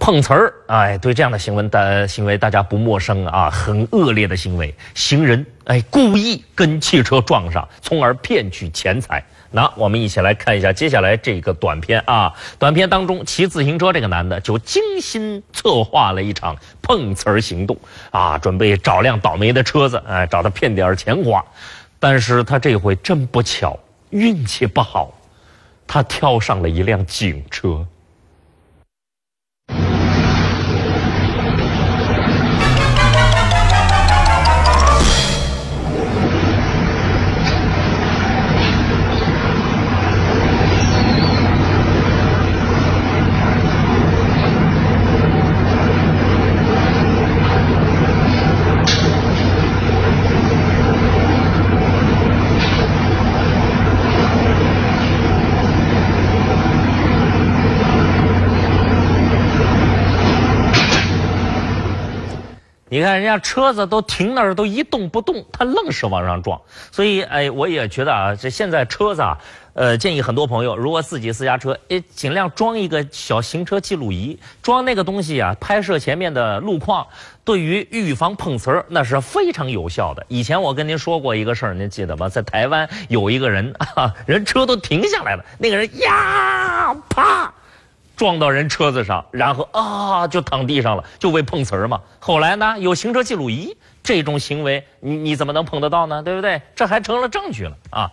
碰瓷儿，哎，对这样的行为，大行为大家不陌生啊，很恶劣的行为。行人，哎，故意跟汽车撞上，从而骗取钱财。那我们一起来看一下接下来这个短片啊。短片当中，骑自行车这个男的就精心策划了一场碰瓷儿行动啊，准备找辆倒霉的车子，哎，找他骗点钱花。但是他这回真不巧，运气不好，他跳上了一辆警车。你看人家车子都停那儿都一动不动，他愣是往上撞。所以，哎，我也觉得啊，这现在车子啊，呃，建议很多朋友如果自己私家车，哎，尽量装一个小行车记录仪，装那个东西啊，拍摄前面的路况，对于预防碰瓷儿那是非常有效的。以前我跟您说过一个事儿，您记得吗？在台湾有一个人啊，人车都停下来了，那个人呀，啪！撞到人车子上，然后啊就躺地上了，就为碰瓷儿嘛。后来呢，有行车记录仪，这种行为你你怎么能碰得到呢？对不对？这还成了证据了啊。